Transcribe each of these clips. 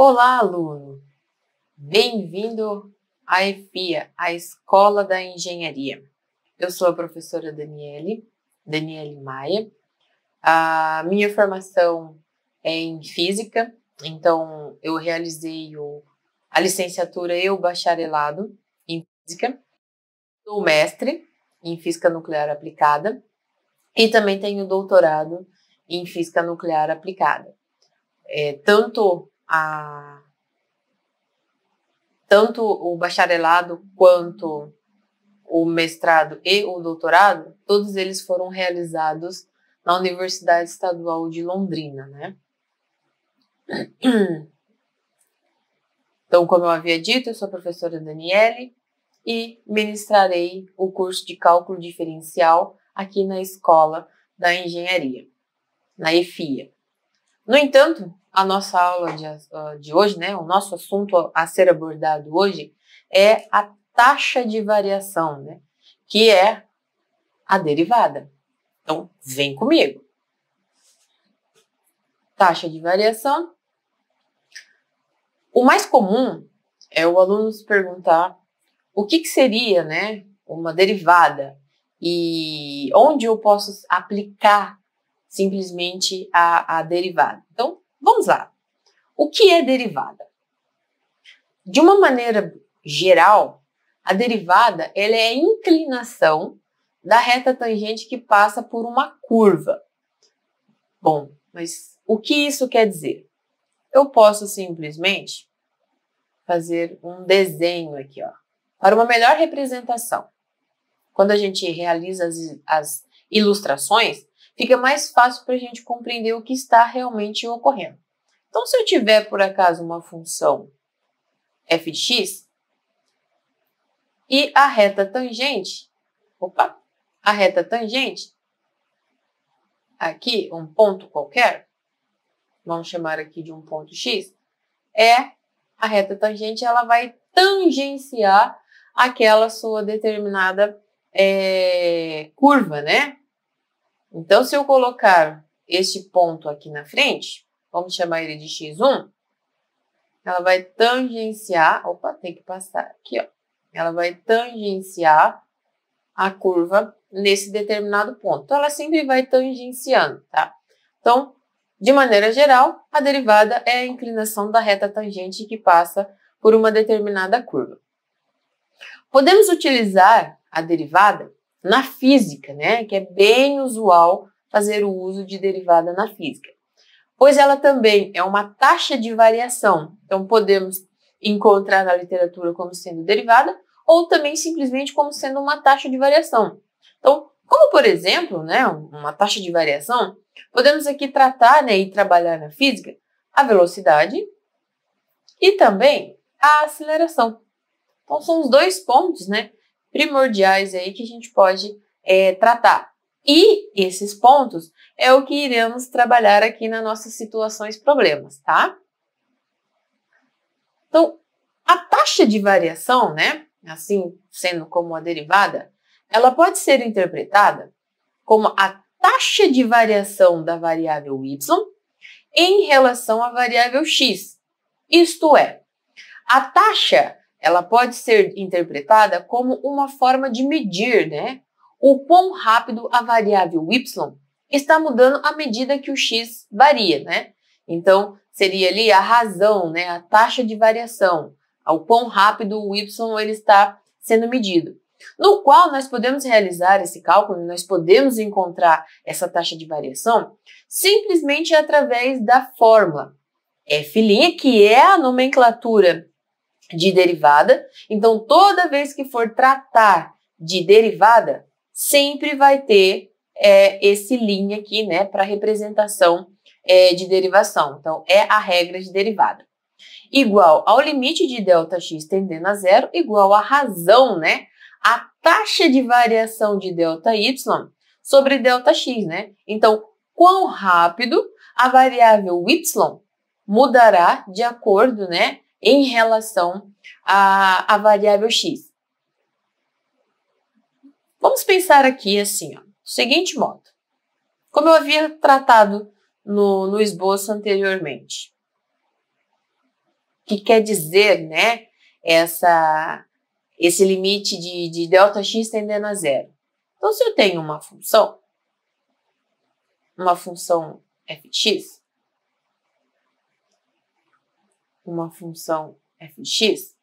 Olá, aluno! Bem-vindo à EFIA, a Escola da Engenharia. Eu sou a professora Daniele, Daniele Maia. A minha formação é em Física, então eu realizei o, a licenciatura e o bacharelado em Física. Sou mestre em Física Nuclear Aplicada e também tenho doutorado em Física Nuclear Aplicada. É, tanto a tanto o bacharelado quanto o mestrado e o doutorado, todos eles foram realizados na Universidade Estadual de Londrina, né? Então, como eu havia dito, eu sou a professora Daniele e ministrarei o curso de cálculo diferencial aqui na Escola da Engenharia, na EFIA. No entanto, a nossa aula de, de hoje, né, o nosso assunto a ser abordado hoje é a taxa de variação, né, que é a derivada. Então, vem comigo. Taxa de variação. O mais comum é o aluno se perguntar o que, que seria né, uma derivada e onde eu posso aplicar simplesmente a, a derivada. Então, vamos lá. O que é derivada? De uma maneira geral, a derivada ela é a inclinação da reta tangente que passa por uma curva. Bom, mas o que isso quer dizer? Eu posso simplesmente fazer um desenho aqui, ó, para uma melhor representação. Quando a gente realiza as, as ilustrações, fica mais fácil para a gente compreender o que está realmente ocorrendo. Então, se eu tiver, por acaso, uma função f de x e a reta tangente, opa, a reta tangente, aqui, um ponto qualquer, vamos chamar aqui de um ponto x, é a reta tangente, ela vai tangenciar aquela sua determinada é, curva, né? Então, se eu colocar este ponto aqui na frente, vamos chamar ele de x1, ela vai tangenciar, opa, tem que passar aqui, ó. Ela vai tangenciar a curva nesse determinado ponto. Então, ela sempre vai tangenciando, tá? Então, de maneira geral, a derivada é a inclinação da reta tangente que passa por uma determinada curva. Podemos utilizar a derivada na física, né, que é bem usual fazer o uso de derivada na física, pois ela também é uma taxa de variação. Então podemos encontrar na literatura como sendo derivada ou também simplesmente como sendo uma taxa de variação. Então, como por exemplo, né, uma taxa de variação, podemos aqui tratar né, e trabalhar na física a velocidade e também a aceleração. Então, são os dois pontos né, primordiais aí que a gente pode é, tratar. E esses pontos é o que iremos trabalhar aqui nas nossas situações problemas, tá? Então, a taxa de variação, né, assim sendo como a derivada, ela pode ser interpretada como a taxa de variação da variável y em relação à variável x. Isto é, a taxa ela pode ser interpretada como uma forma de medir, né? O quão rápido a variável y está mudando à medida que o x varia, né? Então, seria ali a razão, né? A taxa de variação, ao quão rápido o y ele está sendo medido. No qual nós podemos realizar esse cálculo, nós podemos encontrar essa taxa de variação simplesmente através da fórmula f', que é a nomenclatura de derivada. Então, toda vez que for tratar de derivada, sempre vai ter é, esse linha aqui, né, para representação é, de derivação. Então, é a regra de derivada. Igual ao limite de Δx tendendo a zero, igual à razão, né, a taxa de variação de Δy sobre Δx, né? Então, quão rápido a variável y mudará de acordo, né, em relação à, à variável x. Vamos pensar aqui assim, ó, seguinte modo. Como eu havia tratado no, no esboço anteriormente. O que quer dizer, né, essa, esse limite de, de Δx tendendo a zero? Então, se eu tenho uma função, uma função fx, uma função f x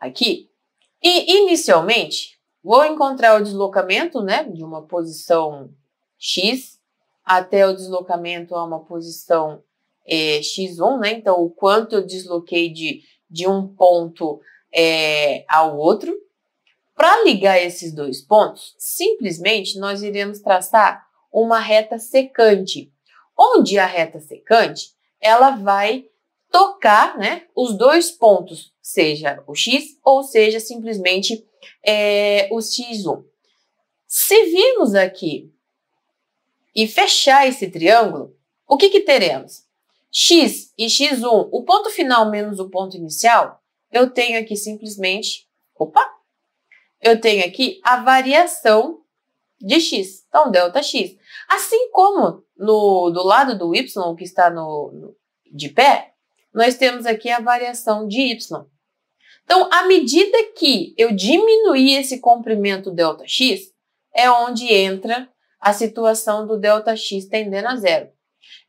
aqui. E inicialmente vou encontrar o deslocamento, né, de uma posição x até o deslocamento a uma posição é, x1, né? Então o quanto eu desloquei de de um ponto é, ao outro. Para ligar esses dois pontos, simplesmente nós iremos traçar uma reta secante, onde a reta secante ela vai tocar né, os dois pontos, seja o x ou seja simplesmente é, o x1. Se virmos aqui e fechar esse triângulo, o que, que teremos? x e x1, o ponto final menos o ponto inicial, eu tenho aqui simplesmente, opa, eu tenho aqui a variação de x, então delta x. Assim como no, do lado do y, que está no, no de pé, nós temos aqui a variação de y. Então, à medida que eu diminuir esse comprimento Δx, é onde entra a situação do Δx tendendo a zero.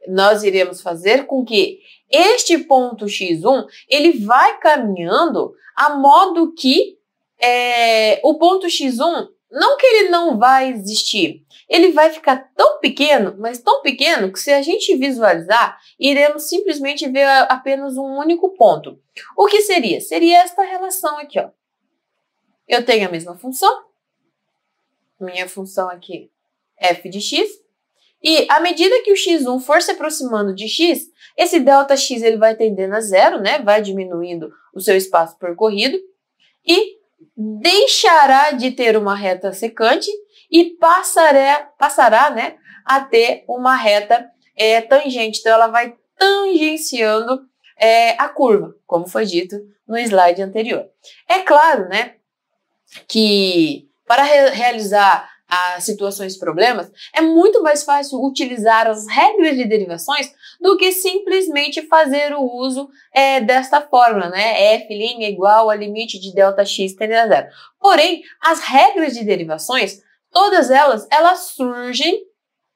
Nós iremos fazer com que este ponto x1 ele vai caminhando a modo que é, o ponto x1 não que ele não vai existir, ele vai ficar tão pequeno, mas tão pequeno, que se a gente visualizar, iremos simplesmente ver apenas um único ponto. O que seria? Seria esta relação aqui, ó. Eu tenho a mesma função, minha função aqui, é f de x, e à medida que o x1 for se aproximando de x, esse delta x ele vai tendendo a zero, né? Vai diminuindo o seu espaço percorrido, e deixará de ter uma reta secante e passará, passará né, a ter uma reta é, tangente. Então, ela vai tangenciando é, a curva, como foi dito no slide anterior. É claro né, que para re realizar a situações e problemas, é muito mais fácil utilizar as regras de derivações do que simplesmente fazer o uso é, desta fórmula, né? F' igual a limite de Δx tende a zero. Porém, as regras de derivações, todas elas, elas surgem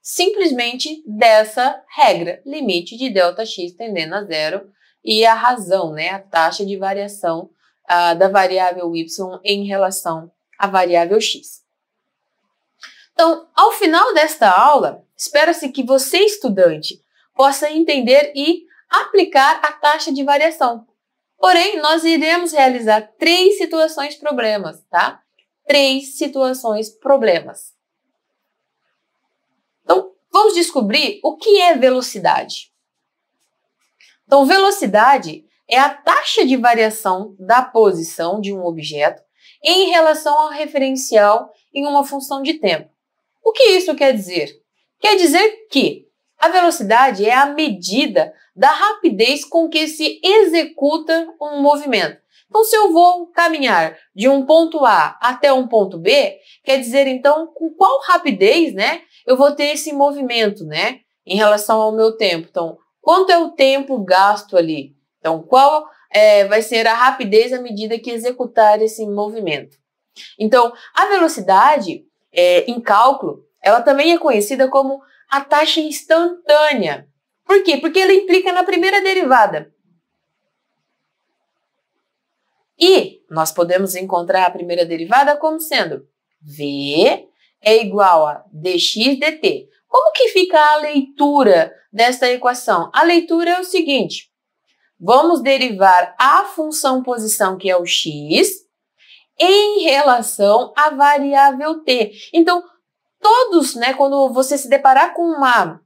simplesmente dessa regra, limite de Δx tendendo a zero e a razão, né? A taxa de variação ah, da variável y em relação à variável x. Então, ao final desta aula, espera-se que você, estudante, possa entender e aplicar a taxa de variação. Porém, nós iremos realizar três situações problemas, tá? Três situações problemas. Então, vamos descobrir o que é velocidade. Então, velocidade é a taxa de variação da posição de um objeto em relação ao referencial em uma função de tempo. O que isso quer dizer? Quer dizer que a velocidade é a medida da rapidez com que se executa um movimento. Então, se eu vou caminhar de um ponto A até um ponto B, quer dizer então com qual rapidez, né, eu vou ter esse movimento, né, em relação ao meu tempo. Então, quanto é o tempo gasto ali? Então, qual é, vai ser a rapidez à medida que executar esse movimento? Então, a velocidade é, em cálculo, ela também é conhecida como a taxa instantânea. Por quê? Porque ela implica na primeira derivada. E nós podemos encontrar a primeira derivada como sendo v é igual a dx dt. Como que fica a leitura desta equação? A leitura é o seguinte: vamos derivar a função posição que é o x em relação à variável t. Então, todos, né, quando você se deparar com uma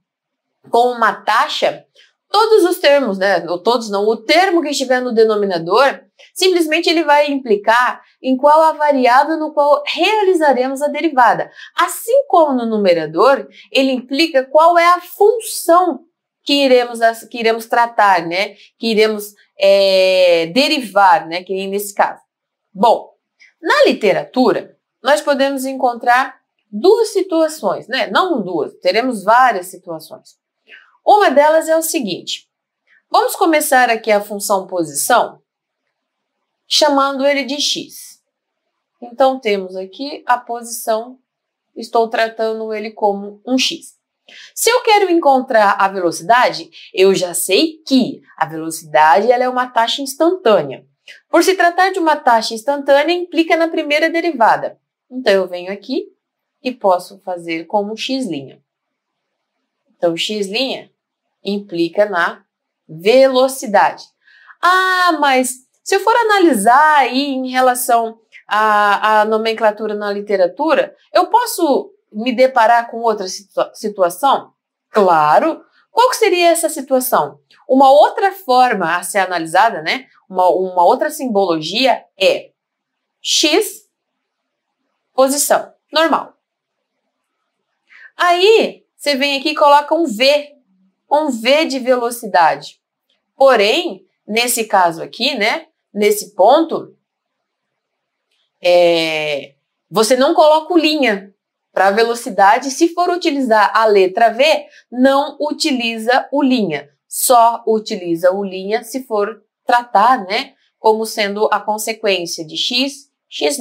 com uma taxa, todos os termos, né, ou todos não, o termo que estiver no denominador, simplesmente ele vai implicar em qual a variável no qual realizaremos a derivada. Assim como no numerador, ele implica qual é a função que iremos, que iremos tratar, né, que iremos é, derivar, né, que nesse caso. Bom, na literatura, nós podemos encontrar duas situações, né? Não duas, teremos várias situações. Uma delas é o seguinte: vamos começar aqui a função posição chamando ele de x. Então temos aqui a posição, estou tratando ele como um x. Se eu quero encontrar a velocidade, eu já sei que a velocidade ela é uma taxa instantânea. Por se tratar de uma taxa instantânea, implica na primeira derivada. Então, eu venho aqui e posso fazer como x'. Então, x' implica na velocidade. Ah, mas se eu for analisar aí em relação à, à nomenclatura na literatura, eu posso me deparar com outra situa situação? Claro! Qual seria essa situação? Uma outra forma a ser analisada, né? uma, uma outra simbologia é X posição normal. Aí você vem aqui e coloca um V, um V de velocidade. Porém, nesse caso aqui, né? Nesse ponto, é, você não coloca linha para velocidade. Se for utilizar a letra V, não utiliza o linha. Só utiliza o linha se for tratar, né, como sendo a consequência de x, x'.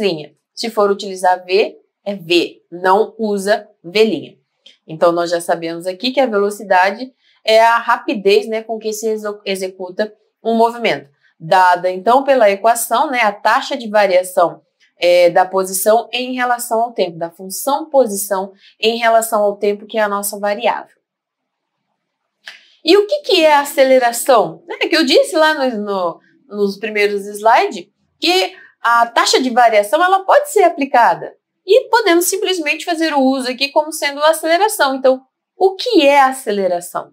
Se for utilizar v, é v, não usa v'. Então, nós já sabemos aqui que a velocidade é a rapidez né, com que se executa um movimento. Dada, então, pela equação, né, a taxa de variação é, da posição em relação ao tempo, da função posição em relação ao tempo, que é a nossa variável. E o que, que é aceleração? É que eu disse lá no, no, nos primeiros slides que a taxa de variação ela pode ser aplicada e podemos simplesmente fazer o uso aqui como sendo aceleração. Então, o que é aceleração?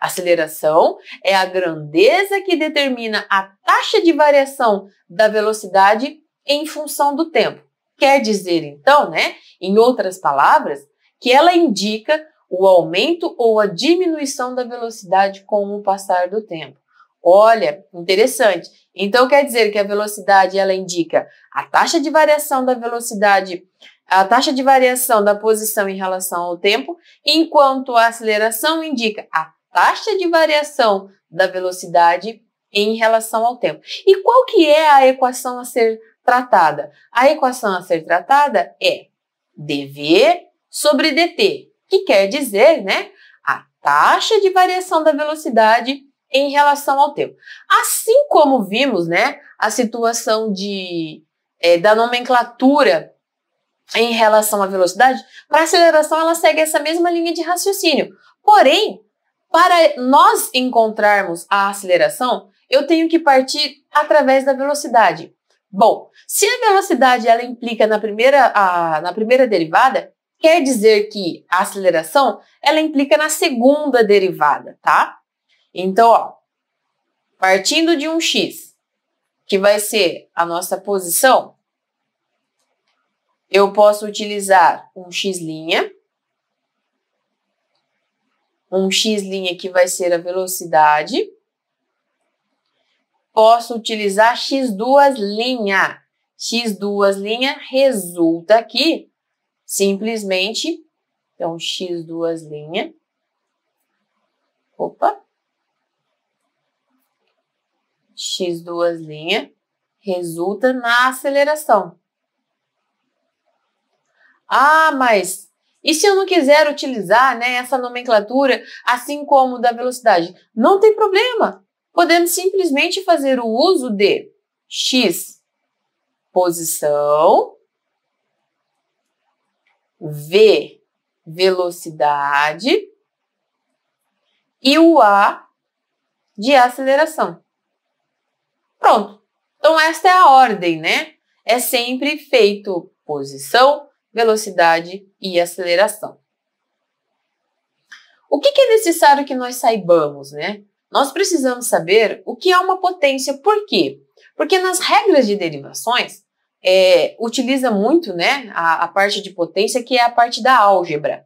Aceleração é a grandeza que determina a taxa de variação da velocidade em função do tempo. Quer dizer, então, né, em outras palavras, que ela indica o aumento ou a diminuição da velocidade com o passar do tempo. Olha, interessante. Então quer dizer que a velocidade ela indica a taxa de variação da velocidade, a taxa de variação da posição em relação ao tempo, enquanto a aceleração indica a taxa de variação da velocidade em relação ao tempo. E qual que é a equação a ser tratada? A equação a ser tratada é dv sobre dt, que quer dizer, né, a taxa de variação da velocidade em relação ao tempo. Assim como vimos, né, a situação de, é, da nomenclatura em relação à velocidade, para aceleração ela segue essa mesma linha de raciocínio. Porém, para nós encontrarmos a aceleração, eu tenho que partir através da velocidade. Bom, se a velocidade ela implica na primeira, a, na primeira derivada, Quer dizer que a aceleração ela implica na segunda derivada, tá? Então, ó, partindo de um x, que vai ser a nossa posição, eu posso utilizar um x', um x' que vai ser a velocidade, posso utilizar x duas linha. x duas linha resulta aqui Simplesmente, então, x duas linhas. Opa! X duas linhas resulta na aceleração. Ah, mas e se eu não quiser utilizar né, essa nomenclatura, assim como da velocidade? Não tem problema. Podemos simplesmente fazer o uso de x posição V, velocidade, e o A de aceleração. Pronto. Então, esta é a ordem, né? É sempre feito posição, velocidade e aceleração. O que, que é necessário que nós saibamos, né? Nós precisamos saber o que é uma potência. Por quê? Porque nas regras de derivações, é, utiliza muito né, a, a, parte de potência, que é a parte da álgebra.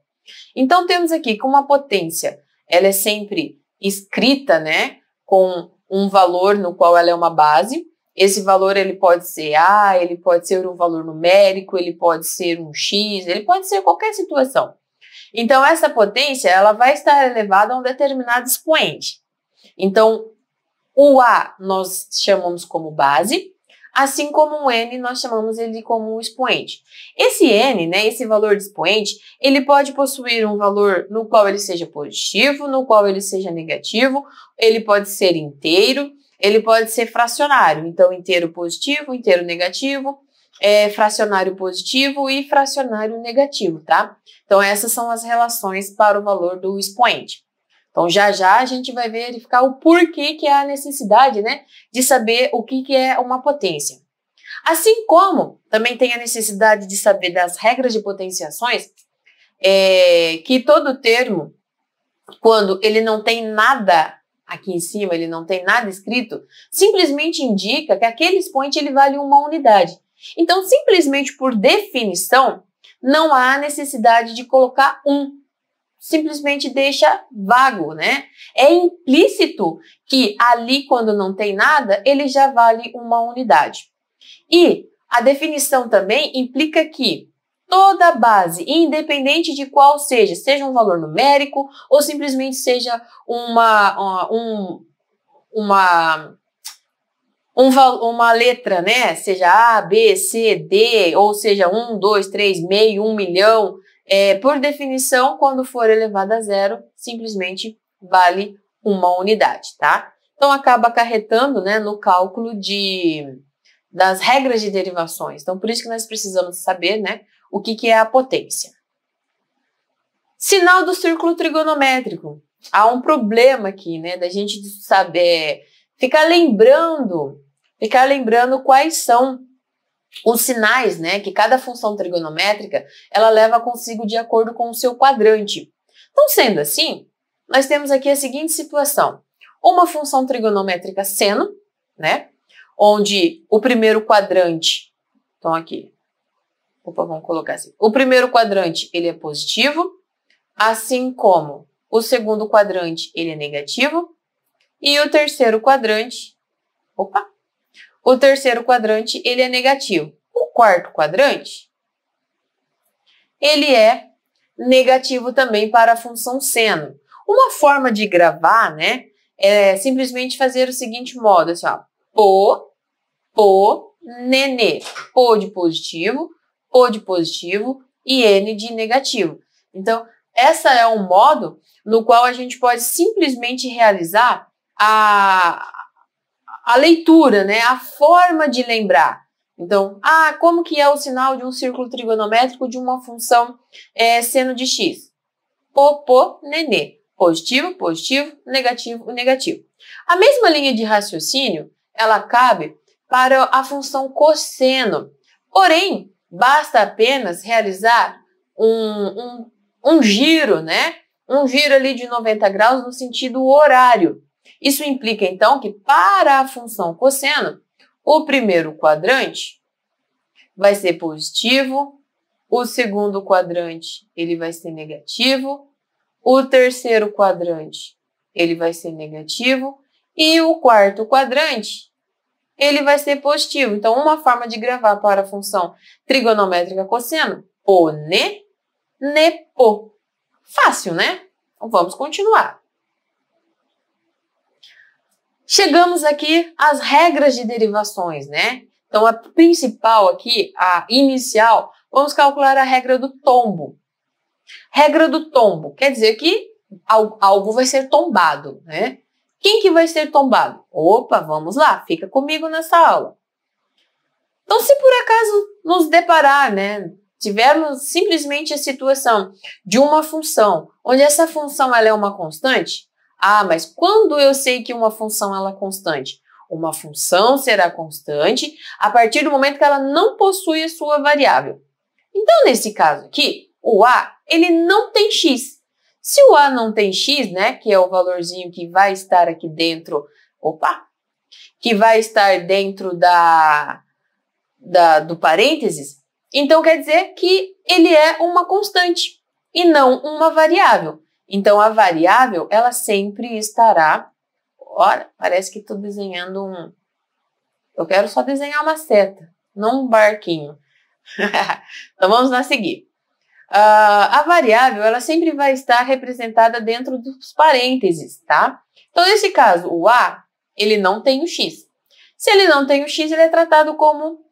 Então, temos aqui que uma potência, ela é sempre escrita né, com um valor no qual ela é uma base. Esse valor ele pode ser A, ele pode ser um valor numérico, ele pode ser um X, ele pode ser qualquer situação. Então, essa potência ela vai estar elevada a um determinado expoente. Então, o A nós chamamos como base, assim como o N nós chamamos ele como expoente. Esse N, né, esse valor de expoente, ele pode possuir um valor no qual ele seja positivo, no qual ele seja negativo, ele pode ser inteiro, ele pode ser fracionário, então inteiro positivo, inteiro negativo, é, fracionário positivo e fracionário negativo, tá? Então essas são as relações para o valor do expoente. Então, já já a gente vai verificar o porquê que há necessidade né, de saber o que, que é uma potência. Assim como também tem a necessidade de saber das regras de potenciações, é, que todo termo, quando ele não tem nada aqui em cima, ele não tem nada escrito, simplesmente indica que aquele expoente ele vale uma unidade. Então, simplesmente por definição, não há necessidade de colocar um simplesmente deixa vago, né? É implícito que ali, quando não tem nada, ele já vale uma unidade. E a definição também implica que toda base, independente de qual seja, seja um valor numérico ou simplesmente seja uma, uma um, uma um, uma letra, né? Seja A, B, C, D, ou seja, 1, 2, 3, meio, 1 milhão, é, por definição, quando for elevado a zero, simplesmente vale uma unidade, tá? Então acaba acarretando né, no cálculo de, das regras de derivações. Então, por isso que nós precisamos saber né, o que, que é a potência. Sinal do círculo trigonométrico. Há um problema aqui, né? Da gente saber ficar lembrando, ficar lembrando quais são os sinais, né, que cada função trigonométrica ela leva consigo de acordo com o seu quadrante. Então, sendo assim, nós temos aqui a seguinte situação: uma função trigonométrica seno, né, onde o primeiro quadrante, então aqui, opa, vamos colocar assim, o primeiro quadrante ele é positivo, assim como o segundo quadrante ele é negativo e o terceiro quadrante, opa, o terceiro quadrante, ele é negativo. O quarto quadrante, ele é negativo também para a função seno. Uma forma de gravar, né, é simplesmente fazer o seguinte modo, assim, ó, pô, pô, nenê, pô de positivo, pô de positivo e n de negativo. Então, essa é um modo no qual a gente pode simplesmente realizar a, a leitura, né? A forma de lembrar. Então, ah, como que é o sinal de um círculo trigonométrico de uma função é, seno de x? Popô, nenê. Positivo, positivo, negativo, negativo. A mesma linha de raciocínio, ela cabe para a função cosseno. Porém, basta apenas realizar um, um, um giro, né? Um giro ali de 90 graus no sentido horário. Isso implica, então, que para a função cosseno, o primeiro quadrante vai ser positivo, o segundo quadrante ele vai ser negativo, o terceiro quadrante ele vai ser negativo e o quarto quadrante ele vai ser positivo. Então, uma forma de gravar para a função trigonométrica cosseno, ne, nepo. Fácil, né? Então, vamos continuar. Chegamos aqui às regras de derivações, né? Então, a principal aqui, a inicial, vamos calcular a regra do tombo. Regra do tombo quer dizer que algo vai ser tombado, né? Quem que vai ser tombado? Opa, vamos lá, fica comigo nessa aula. Então, se por acaso nos deparar, né, tivermos simplesmente a situação de uma função, onde essa função ela é uma constante, ah, mas quando eu sei que uma função ela é constante? Uma função será constante a partir do momento que ela não possui a sua variável. Então, nesse caso aqui, o A, ele não tem x. Se o A não tem x, né, que é o valorzinho que vai estar aqui dentro, opa, que vai estar dentro da, da do parênteses, então quer dizer que ele é uma constante e não uma variável. Então, a variável, ela sempre estará. Ora, parece que estou desenhando um. Eu quero só desenhar uma seta, não um barquinho. então, vamos lá seguir. Uh, a variável, ela sempre vai estar representada dentro dos parênteses, tá? Então, nesse caso, o A, ele não tem o X. Se ele não tem o X, ele é tratado como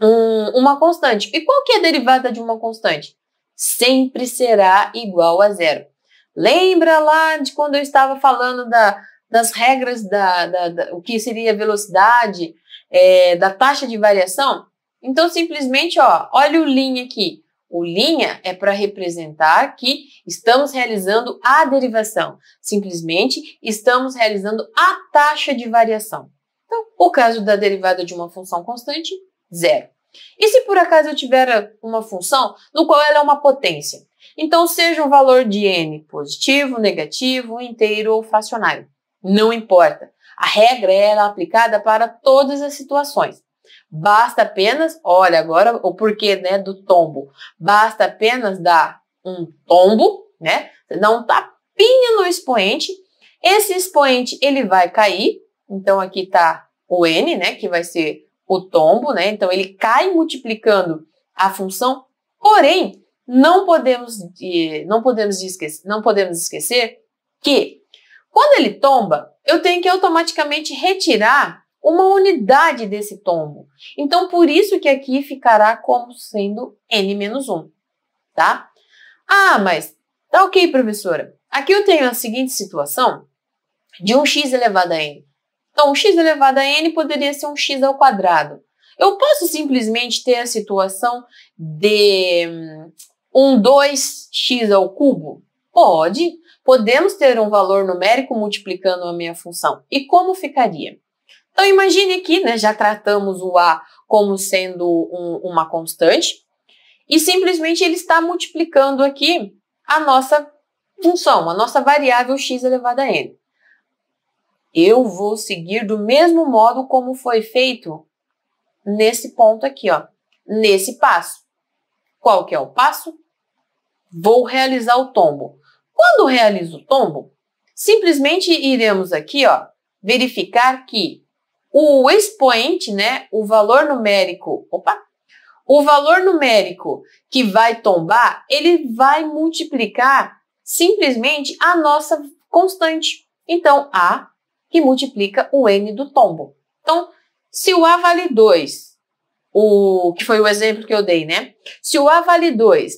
um, uma constante. E qual que é a derivada de uma constante? Sempre será igual a zero. Lembra lá de quando eu estava falando da, das regras da, da, da, o que seria velocidade, é, da taxa de variação? Então, simplesmente, ó, olha o linha aqui. O linha é para representar que estamos realizando a derivação. Simplesmente, estamos realizando a taxa de variação. Então, o caso da derivada de uma função constante, zero. E se por acaso eu tiver uma função no qual ela é uma potência? Então, seja o valor de n positivo, negativo, inteiro ou fracionário, não importa. A regra é aplicada para todas as situações. Basta apenas, olha agora o porquê né, do tombo. Basta apenas dar um tombo, né? Dá um tapinha no expoente. Esse expoente ele vai cair. Então aqui está o n, né? Que vai ser o tombo, né? Então ele cai multiplicando a função. Porém, não podemos, eh, não podemos, esquecer, não podemos esquecer que quando ele tomba, eu tenho que automaticamente retirar uma unidade desse tombo. Então, por isso que aqui ficará como sendo n-1, tá? Ah, mas tá ok, professora. Aqui eu tenho a seguinte situação de um x elevado a n. Então, um x elevado a n poderia ser um x ao quadrado. Eu posso simplesmente ter a situação de hum, um 2x ao cubo? Pode. Podemos ter um valor numérico multiplicando a minha função. E como ficaria? Então imagine aqui, né, já tratamos o a como sendo um, uma constante e simplesmente ele está multiplicando aqui a nossa função, a nossa variável x elevada a n. Eu vou seguir do mesmo modo como foi feito nesse ponto aqui, ó, nesse passo. Qual que é o passo? vou realizar o tombo. Quando realizo o tombo, simplesmente iremos aqui, ó, verificar que o expoente, né, o valor numérico, opa, o valor numérico que vai tombar, ele vai multiplicar simplesmente a nossa constante. Então, A que multiplica o N do tombo. Então, se o A vale 2, o, que foi o exemplo que eu dei, né? Se o A vale 2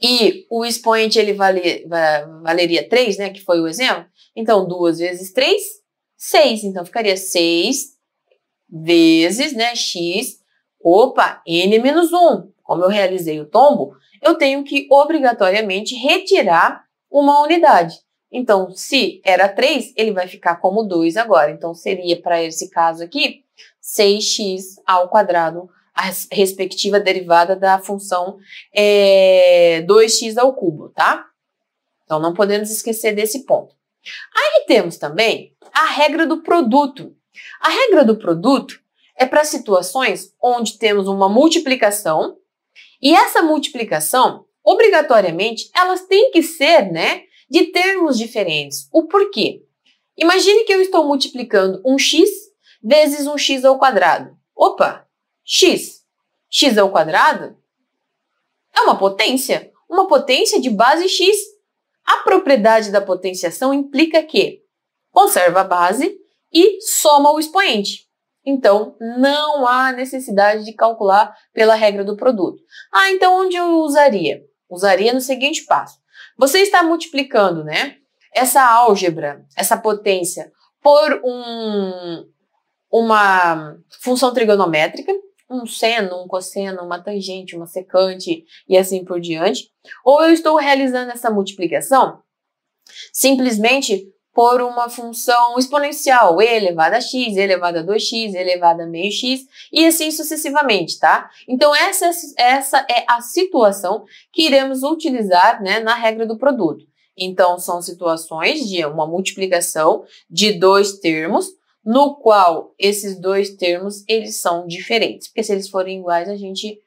e o expoente ele vale, valeria 3, né, que foi o exemplo, então 2 vezes 3, 6. Então ficaria 6 vezes né, x, opa, n menos 1. Como eu realizei o tombo, eu tenho que obrigatoriamente retirar uma unidade. Então, se era 3, ele vai ficar como 2 agora. Então, seria para esse caso aqui 6x ao quadrado a respectiva derivada da função é, 2x ao cubo, tá? Então não podemos esquecer desse ponto. Aí temos também a regra do produto. A regra do produto é para situações onde temos uma multiplicação e essa multiplicação, obrigatoriamente, elas têm que ser, né, de termos diferentes. O porquê? Imagine que eu estou multiplicando um x vezes um x ao quadrado. Opa, x. x ao é quadrado é uma potência, uma potência de base x. A propriedade da potenciação implica que conserva a base e soma o expoente. Então, não há necessidade de calcular pela regra do produto. Ah, então onde eu usaria? Usaria no seguinte passo. Você está multiplicando, né? Essa álgebra, essa potência, por um, uma função trigonométrica, um seno, um cosseno, uma tangente, uma secante e assim por diante? Ou eu estou realizando essa multiplicação simplesmente por uma função exponencial, e elevada a x, e elevada a 2x, e elevada a meio x, e assim sucessivamente, tá? Então, essa, essa é a situação que iremos utilizar né, na regra do produto. Então, são situações de uma multiplicação de dois termos, no qual esses dois termos eles são diferentes, porque se eles forem iguais, a gente,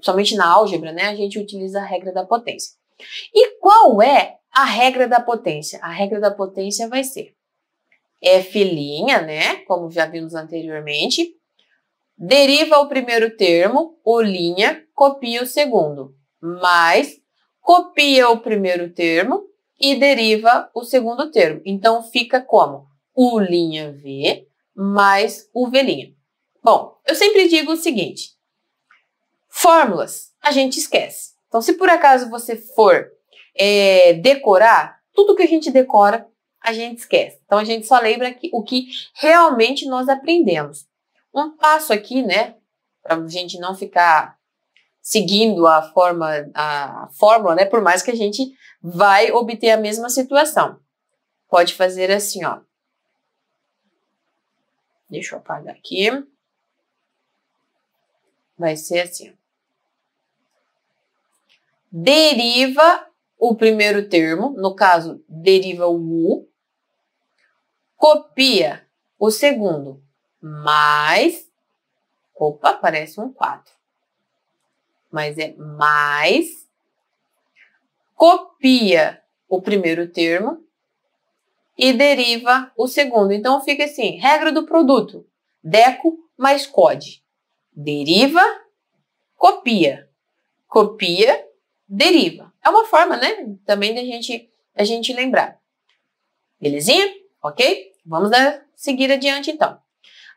somente na álgebra, né, a gente utiliza a regra da potência. E qual é a regra da potência? A regra da potência vai ser f', né, como já vimos anteriormente, deriva o primeiro termo, o linha, copia o segundo, mais copia o primeiro termo e deriva o segundo termo. Então fica como U' V mais UV'. Bom, eu sempre digo o seguinte: fórmulas a gente esquece. Então, se por acaso você for é, decorar, tudo que a gente decora a gente esquece. Então, a gente só lembra que, o que realmente nós aprendemos. Um passo aqui, né, para a gente não ficar seguindo a forma, a fórmula, né, por mais que a gente vai obter a mesma situação. Pode fazer assim, ó. Deixa eu apagar aqui. Vai ser assim. Deriva o primeiro termo, no caso, deriva o U. Copia o segundo, mais. Opa, parece um 4. Mas é mais. Copia o primeiro termo, e deriva o segundo. Então fica assim: regra do produto, deco mais code. Deriva, copia. Copia, deriva. É uma forma, né? Também da gente, a gente lembrar. Belezinha? Ok? Vamos dar, seguir adiante então.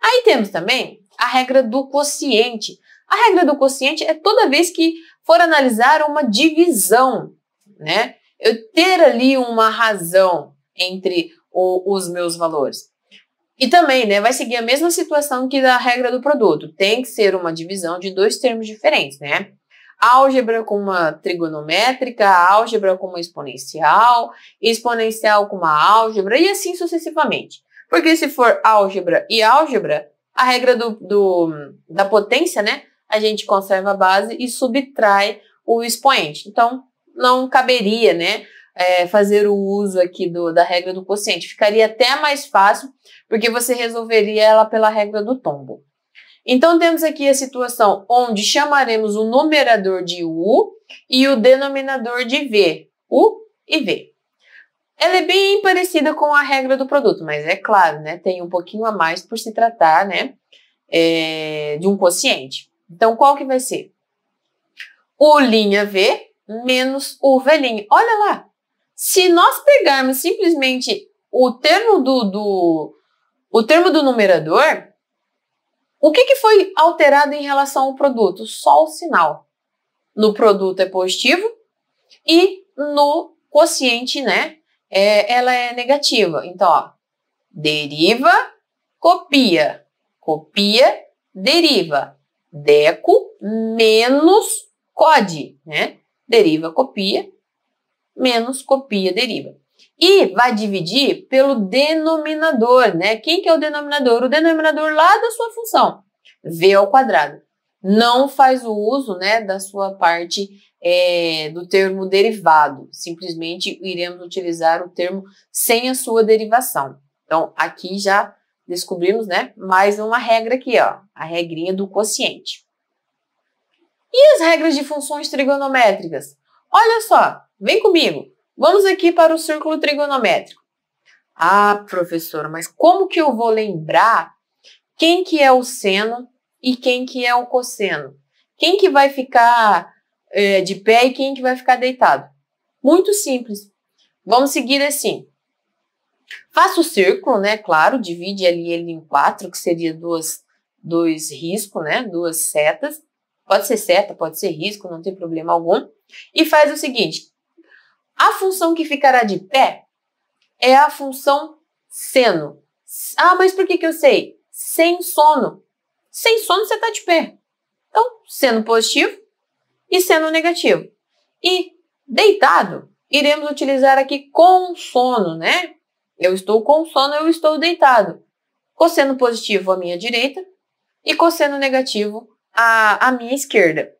Aí temos também a regra do quociente. A regra do quociente é toda vez que for analisar uma divisão, né? Eu ter ali uma razão entre o, os meus valores. E também, né, vai seguir a mesma situação que da regra do produto. Tem que ser uma divisão de dois termos diferentes, né? Álgebra com uma trigonométrica, álgebra com uma exponencial, exponencial com uma álgebra e assim sucessivamente. Porque se for álgebra e álgebra, a regra do, do, da potência, né? A gente conserva a base e subtrai o expoente. Então, não caberia, né? é, fazer o uso aqui do, da regra do quociente. Ficaria até mais fácil, porque você resolveria ela pela regra do tombo. Então, temos aqui a situação onde chamaremos o numerador de U e o denominador de V, U e V. Ela é bem parecida com a regra do produto, mas é claro, né, tem um pouquinho a mais por se tratar né, é, de um quociente. Então, qual que vai ser? U' V menos U'. Olha lá, se nós pegarmos simplesmente o termo do, do o termo do numerador, o que, que foi alterado em relação ao produto? Só o sinal. No produto é positivo e no quociente, né? É, ela é negativa. Então, ó, deriva, copia. Copia, deriva. Deco menos code, né? Deriva, copia, menos copia deriva. E vai dividir pelo denominador, né? Quem que é o denominador? O denominador lá da sua função, v ao quadrado. Não faz o uso, né, da sua parte é, do termo derivado. Simplesmente iremos utilizar o termo sem a sua derivação. Então, aqui já descobrimos, né, mais uma regra aqui, ó, a regrinha do quociente. E as regras de funções trigonométricas? Olha só, Vem comigo. Vamos aqui para o círculo trigonométrico. Ah, professora, mas como que eu vou lembrar quem que é o seno e quem que é o cosseno? Quem que vai ficar é, de pé e quem que vai ficar deitado? Muito simples. Vamos seguir assim. Faço o círculo, né? Claro, divide ali ele em quatro, que seria duas, dois riscos, né? Duas setas. Pode ser seta, pode ser risco, não tem problema algum. E faz o seguinte: a função que ficará de pé é a função seno. Ah, mas por que, que eu sei? Sem sono. Sem sono você está de pé. Então, seno positivo e seno negativo. E deitado, iremos utilizar aqui com sono, né? Eu estou com sono, eu estou deitado. Cosseno positivo à minha direita e cosseno negativo à, à minha esquerda.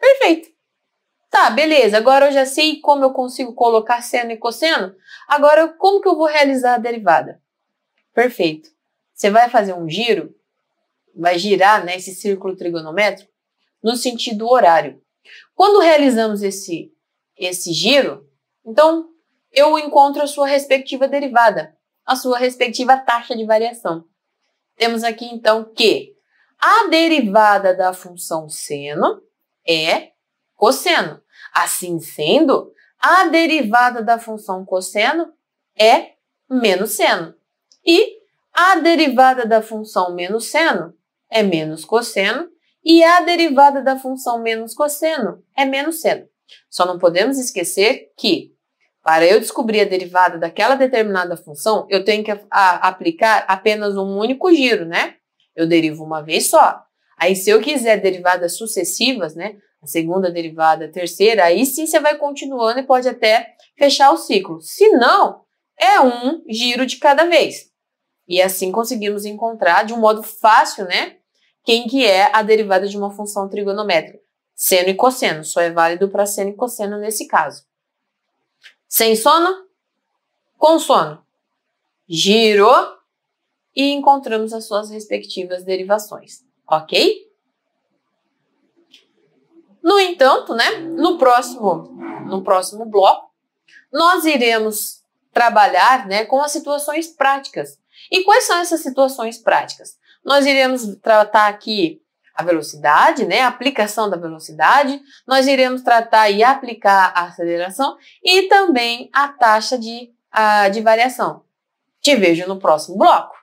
Perfeito. Tá, beleza. Agora eu já sei como eu consigo colocar seno e cosseno. Agora, como que eu vou realizar a derivada? Perfeito. Você vai fazer um giro, vai girar né, esse círculo trigonométrico no sentido horário. Quando realizamos esse, esse giro, então eu encontro a sua respectiva derivada, a sua respectiva taxa de variação. Temos aqui então que a derivada da função seno é cosseno. Assim sendo, a derivada da função cosseno é menos seno. E a derivada da função menos seno é menos cosseno. E a derivada da função menos cosseno é menos seno. Só não podemos esquecer que, para eu descobrir a derivada daquela determinada função, eu tenho que aplicar apenas um único giro, né? Eu derivo uma vez só. Aí, se eu quiser derivadas sucessivas, né? a segunda derivada, a terceira, aí sim você vai continuando e pode até fechar o ciclo. Se não, é um giro de cada vez. E assim conseguimos encontrar de um modo fácil, né, quem que é a derivada de uma função trigonométrica. Seno e cosseno, só é válido para seno e cosseno nesse caso. Sem sono, com sono. girou e encontramos as suas respectivas derivações, ok? No entanto, né, no próximo, no próximo bloco, nós iremos trabalhar né, com as situações práticas. E quais são essas situações práticas? Nós iremos tratar aqui a velocidade, né, a aplicação da velocidade, nós iremos tratar e aplicar a aceleração e também a taxa de, a, de variação. Te vejo no próximo bloco.